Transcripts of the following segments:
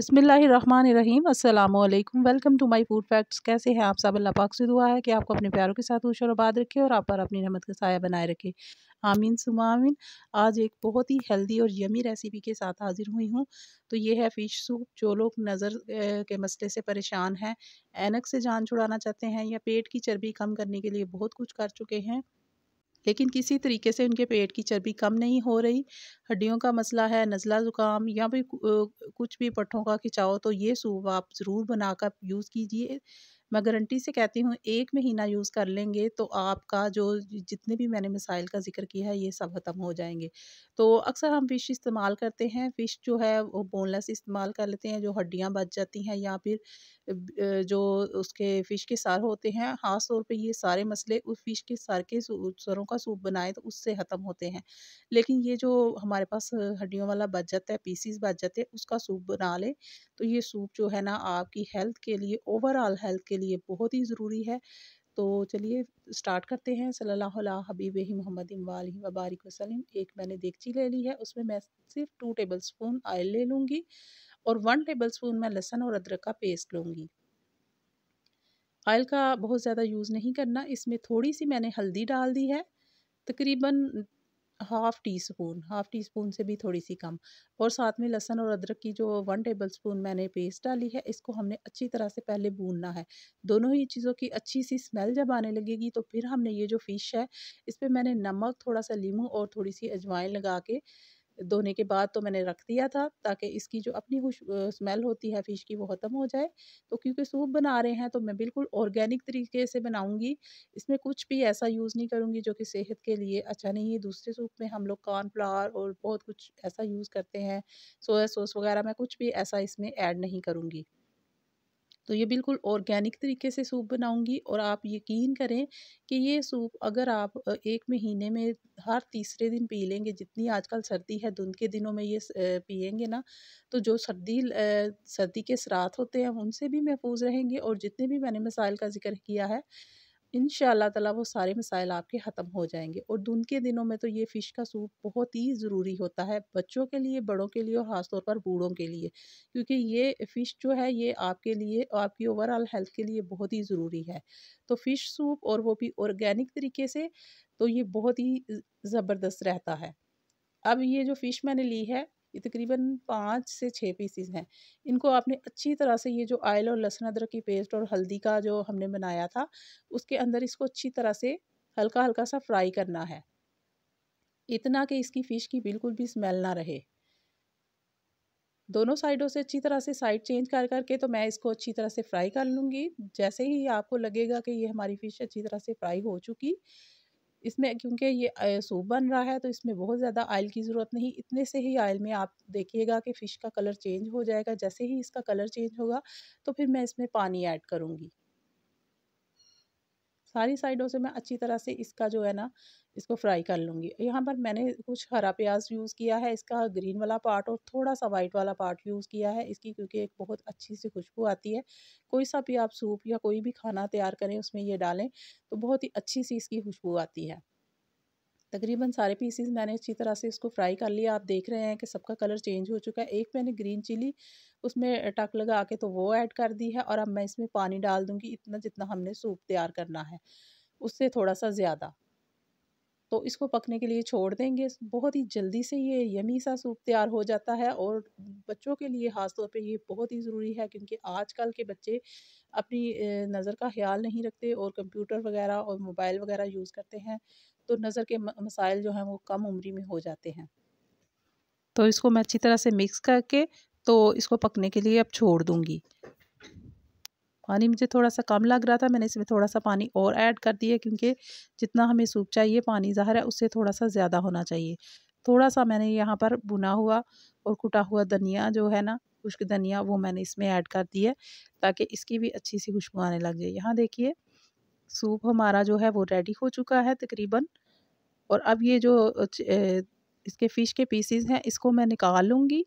बसमिलीम अल्लाम welcome to my food facts कैसे हैं आप सब अल्लाह पाक से दुआ है कि आपको अपने प्यारों के साथ खुश और आबाद रखे और आप पर अपनी रहमत का साया बनाए रखे आमीन सुमामिन आज एक बहुत ही हेल्दी और यमी रेसिपी के साथ हाजिर हुई हूँ तो ये है फ़िश सूप जो लोग नज़र के मसले से परेशान हैं एनक से जान छुड़ाना चाहते हैं या पेट की चर्बी कम करने के लिए बहुत कुछ कर चुके हैं लेकिन किसी तरीके से उनके पेट की चर्बी कम नहीं हो रही हड्डियों का मसला है नज़ला ज़ुकाम या भी कुछ भी पट्ठों का खिंचाओ तो ये सूप आप ज़रूर बनाकर यूज़ कीजिए मैं गारंटी से कहती हूँ एक महीना यूज़ कर लेंगे तो आपका जो जितने भी मैंने मिसाइल का जिक्र किया है ये सब ख़त्म हो जाएंगे तो अक्सर हम फ़िश इस्तेमाल करते हैं फ़िश जो है वो बोनलेस इस्तेमाल कर लेते हैं जो हड्डियाँ बच जाती हैं या फिर जो उसके फ़िश के सर होते हैं ख़ास तौर पर ये सारे मसले उस फ़िश के सर के सरों का सूप बनाएं तो उससे ख़त्म होते हैं लेकिन ये जो हमारे पास हड्डियों वाला बच जाता है पीसीस बच जाते हैं उसका सूप बना लें तो ये सूप जो है ना आपकी हेल्थ के लिए ओवरऑल हेल्थ के लिए बहुत ही ज़रूरी है तो चलिए स्टार्ट करते हैं सल्ला हबीब मोहम्मद वाल वबारक वसलम एक मैंने देगची ले ली है उसमें मैं सिर्फ टू टेबल स्पून ऑयल ले लूँगी और वन टेबल स्पून मैं लहसन और अदरक का पेस्ट लूँगी ऑयल का बहुत ज़्यादा यूज़ नहीं करना इसमें थोड़ी सी मैंने हल्दी डाल दी है तकरीबन half teaspoon half teaspoon से भी थोड़ी सी कम और साथ में लहसन और अदरक की जो वन टेबल स्पून मैंने पेस्ट डाली है इसको हमने अच्छी तरह से पहले भूनना है दोनों ही चीज़ों की अच्छी सी स्मेल जब आने लगेगी तो फिर हमने ये जो फ़िश है इस पर मैंने नमक थोड़ा सा लीमू और थोड़ी सी अजवाइन लगा के धोने के बाद तो मैंने रख दिया था ताकि इसकी जो अपनी खुश स्मेल होती है फ़िश की वो ख़त्म हो जाए तो क्योंकि सूप बना रहे हैं तो मैं बिल्कुल ऑर्गेनिक तरीके से बनाऊँगी इसमें कुछ भी ऐसा यूज़ नहीं करूँगी जो कि सेहत के लिए अच्छा नहीं है दूसरे सूप में हम लोग कॉर्नफ्लावर और बहुत कुछ ऐसा यूज़ करते हैं सोया सॉस वगैरह मैं कुछ भी ऐसा इसमें ऐड नहीं करूँगी तो ये बिल्कुल ऑर्गेनिक तरीके से सूप बनाऊंगी और आप यकीन करें कि ये सूप अगर आप एक महीने में हर तीसरे दिन पी लेंगे जितनी आजकल सर्दी है धुंध के दिनों में ये पियेंगे ना तो जो सर्दी सर्दी के सरात होते हैं उनसे भी महफूज रहेंगे और जितने भी मैंने मसाइल का जिक्र किया है इन ताला वो सारे मसाइल आपके ख़त्म हो जाएंगे और धुंध के दिनों में तो ये फ़िश का सूप बहुत ही ज़रूरी होता है बच्चों के लिए बड़ों के लिए और ख़ासतौर पर बूढ़ों के लिए क्योंकि ये फ़िश जो है ये आपके लिए आपकी ओवरऑल हेल्थ के लिए बहुत ही ज़रूरी है तो फ़िश सूप और वो भी ऑर्गेनिक तरीके से तो ये बहुत ही ज़बरदस्त रहता है अब ये जो फ़िश मैंने ली है ये तकरीबन पाँच से छः पीसीस हैं इनको आपने अच्छी तरह से ये जो आयल और लहसुन अदरक की पेस्ट और हल्दी का जो हमने बनाया था उसके अंदर इसको अच्छी तरह से हल्का हल्का सा फ्राई करना है इतना कि इसकी फ़िश की बिल्कुल भी स्मेल ना रहे दोनों साइडों से अच्छी तरह से साइड चेंज कर करके तो मैं इसको अच्छी तरह से फ्राई कर लूँगी जैसे ही आपको लगेगा कि ये हमारी फ़िश अच्छी तरह से फ्राई हो चुकी इसमें क्योंकि ये सूप बन रहा है तो इसमें बहुत ज़्यादा आयल की ज़रूरत नहीं इतने से ही आयल में आप देखिएगा कि फ़िश का कलर चेंज हो जाएगा जैसे ही इसका कलर चेंज होगा तो फिर मैं इसमें पानी ऐड करूँगी सारी साइडों से मैं अच्छी तरह से इसका जो है ना इसको फ्राई कर लूँगी यहाँ पर मैंने कुछ हरा प्याज यूज़ किया है इसका ग्रीन वाला पार्ट और थोड़ा सा वाइट वाला पार्ट यूज़ किया है इसकी क्योंकि एक बहुत अच्छी सी खुशबू आती है कोई सा भी आप सूप या कोई भी खाना तैयार करें उसमें ये डालें तो बहुत ही अच्छी सी इसकी खुशबू आती है तकरीबन सारे पीसीज मैंने अच्छी तरह से इसको फ्राई कर लिया आप देख रहे हैं कि सबका कलर चेंज हो चुका है एक मैंने ग्रीन चिली उसमें टक लगा के तो वो ऐड कर दी है और अब मैं इसमें पानी डाल दूँगी इतना जितना हमने सूप तैयार करना है उससे थोड़ा सा ज़्यादा तो इसको पकने के लिए छोड़ देंगे बहुत ही जल्दी से ये यमी सा सूप तैयार हो जाता है और बच्चों के लिए ख़ास तौर पे ये बहुत ही ज़रूरी है क्योंकि आजकल के बच्चे अपनी नज़र का ख्याल नहीं रखते और कंप्यूटर वगैरह और मोबाइल वगैरह यूज़ करते हैं तो नज़र के मसाइल जो हैं वो कम उम्री में हो जाते हैं तो इसको मैं अच्छी तरह से मिक्स करके तो इसको पकने के लिए अब छोड़ दूँगी पानी मुझे थोड़ा सा कम लग रहा था मैंने इसमें थोड़ा सा पानी और ऐड कर दिया क्योंकि जितना हमें सूप चाहिए पानी ज़ाहिर है उससे थोड़ा सा ज़्यादा होना चाहिए थोड़ा सा मैंने यहाँ पर बुना हुआ और कुटा हुआ धनिया जो है ना खुश्क धनिया वो मैंने इसमें ऐड कर दी है ताकि इसकी भी अच्छी सी खुशबू आने लग जाए यहाँ देखिए सूप हमारा जो है वो रेडी हो चुका है तकरीबन और अब ये जो इसके फ़िश के पीसीज हैं इसको मैं निकाल लूँगी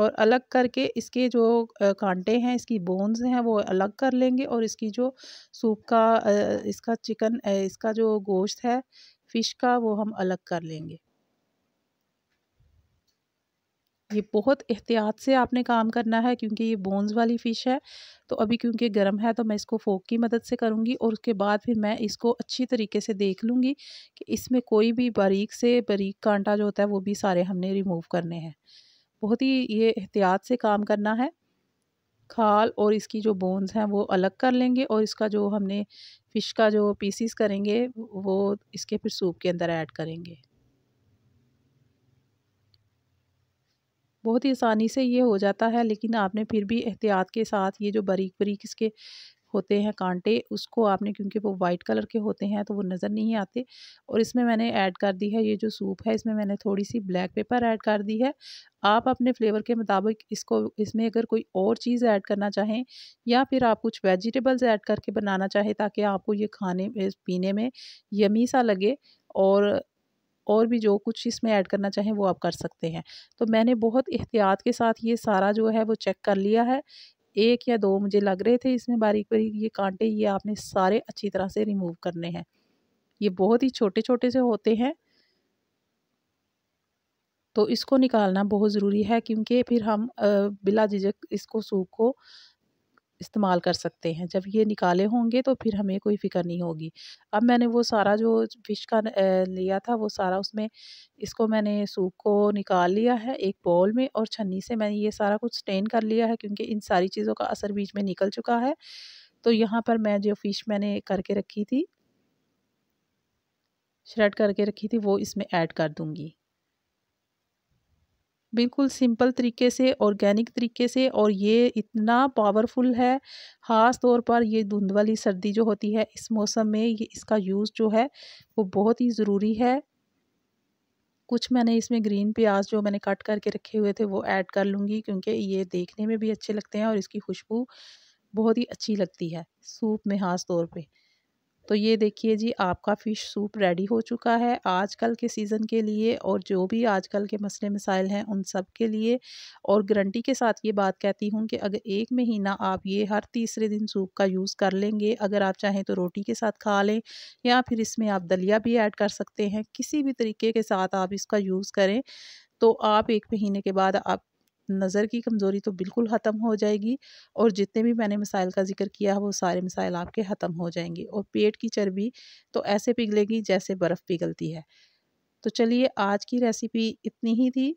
और अलग करके इसके जो कांटे हैं इसकी बोन्स हैं वो अलग कर लेंगे और इसकी जो सूप का इसका चिकन इसका जो गोश्त है फ़िश का वो हम अलग कर लेंगे ये बहुत एहतियात से आपने काम करना है क्योंकि ये बोन्स वाली फ़िश है तो अभी क्योंकि गर्म है तो मैं इसको फोक की मदद से करूँगी और उसके बाद फिर मैं इसको अच्छी तरीके से देख लूँगी कि इसमें कोई भी बारीक से बारीक कांटा जो होता है वो भी सारे हमने रिमूव करने हैं बहुत ही ये एहतियात से काम करना है खाल और इसकी जो बोन्स हैं वो अलग कर लेंगे और इसका जो हमने फ़िश का जो पीसीस करेंगे वो इसके फिर सूप के अंदर ऐड करेंगे बहुत ही आसानी से ये हो जाता है लेकिन आपने फिर भी एहतियात के साथ ये जो बारीक बारीक इसके होते हैं कांटे उसको आपने क्योंकि वो वाइट कलर के होते हैं तो वो नज़र नहीं आते और इसमें मैंने ऐड कर दी है ये जो सूप है इसमें मैंने थोड़ी सी ब्लैक पेपर ऐड कर दी है आप अपने फ्लेवर के मुताबिक इसको इसमें अगर कोई और चीज़ ऐड करना चाहें या फिर आप कुछ वेजिटेबल्स ऐड करके बनाना चाहें ताकि आपको ये खाने पीने में यमी सा लगे और और भी जो कुछ इसमें ऐड करना चाहें वो आप कर सकते हैं तो मैंने बहुत एहतियात के साथ ये सारा जो है वो चेक कर लिया है एक या दो मुझे लग रहे थे इसमें बारीक बारीक ये कांटे ये आपने सारे अच्छी तरह से रिमूव करने हैं ये बहुत ही छोटे छोटे से होते हैं तो इसको निकालना बहुत ज़रूरी है क्योंकि फिर हम बिला झिझक इसको सूप को इस्तेमाल कर सकते हैं जब ये निकाले होंगे तो फिर हमें कोई फ़िक्र नहीं होगी अब मैंने वो सारा जो फिश का लिया था वो सारा उसमें इसको मैंने सूप को निकाल लिया है एक बॉल में और छन्नी से मैंने ये सारा कुछ स्टेन कर लिया है क्योंकि इन सारी चीज़ों का असर बीच में निकल चुका है तो यहाँ पर मैं जो फ़िश मैंने करके रखी थी श्रेड करके रखी थी वो इसमें ऐड कर दूँगी बिल्कुल सिंपल तरीके से ऑर्गेनिक तरीके से और ये इतना पावरफुल है ख़ास तौर पर ये धुंध वाली सर्दी जो होती है इस मौसम में ये इसका यूज़ जो है वो बहुत ही ज़रूरी है कुछ मैंने इसमें ग्रीन प्याज जो मैंने कट करके रखे हुए थे वो ऐड कर लूँगी क्योंकि ये देखने में भी अच्छे लगते हैं और इसकी खुशबू बहुत ही अच्छी लगती है सूप में ख़ास तौर पर तो ये देखिए जी आपका फ़िश सूप रेडी हो चुका है आजकल के सीज़न के लिए और जो भी आजकल के मसले मसाइल हैं उन सब के लिए और गारंटी के साथ ये बात कहती हूँ कि अगर एक महीना आप ये हर तीसरे दिन सूप का यूज़ कर लेंगे अगर आप चाहें तो रोटी के साथ खा लें या फिर इसमें आप दलिया भी ऐड कर सकते हैं किसी भी तरीके के साथ आप इसका यूज़ करें तो आप एक महीने के बाद आप नज़र की कमज़ोरी तो बिल्कुल ख़त्म हो जाएगी और जितने भी मैंने मिसाइल का जिक्र किया वो सारे मिसाइल आपके ख़त्म हो जाएंगे और पेट की चर्बी तो ऐसे पिघलेगी जैसे बर्फ़ पिघलती है तो चलिए आज की रेसिपी इतनी ही थी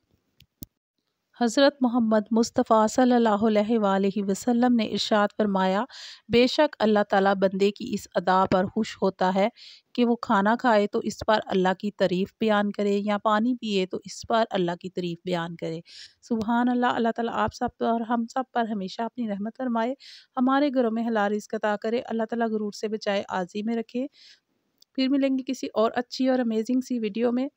हज़रत मोहम्मद मुस्तफ़ा सल्ला वसम ने इर्शाद फरमाया बेशक अल्लाह ताला बंदे की इस अदा पर खुश होता है कि वो खाना खाए तो इस पर अल्लाह की तरीफ़ बयान करे या पानी पिए तो इस पर अल्लाह की तरीफ़ बयान करे सुबहान अल्लाह अल्लाह ताला आप सब पर हम सब पर हमेशा अपनी रहमत फरमाए हमारे घरों में हला रिस्क करे अल्लाह तला गरूर से बचाए आजी में रखे फिर मिलेंगे किसी और अच्छी और अमेजिंग सी वीडियो में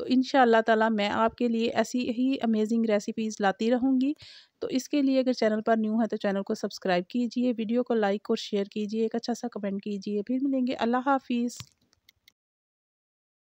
तो इन ताला मैं आपके लिए ऐसी ही अमेजिंग रेसिपीज़ लाती रहूँगी तो इसके लिए अगर चैनल पर न्यू है तो चैनल को सब्सक्राइब कीजिए वीडियो को लाइक और शेयर कीजिए एक अच्छा सा कमेंट कीजिए फिर मिलेंगे अल्लाह हाफिज़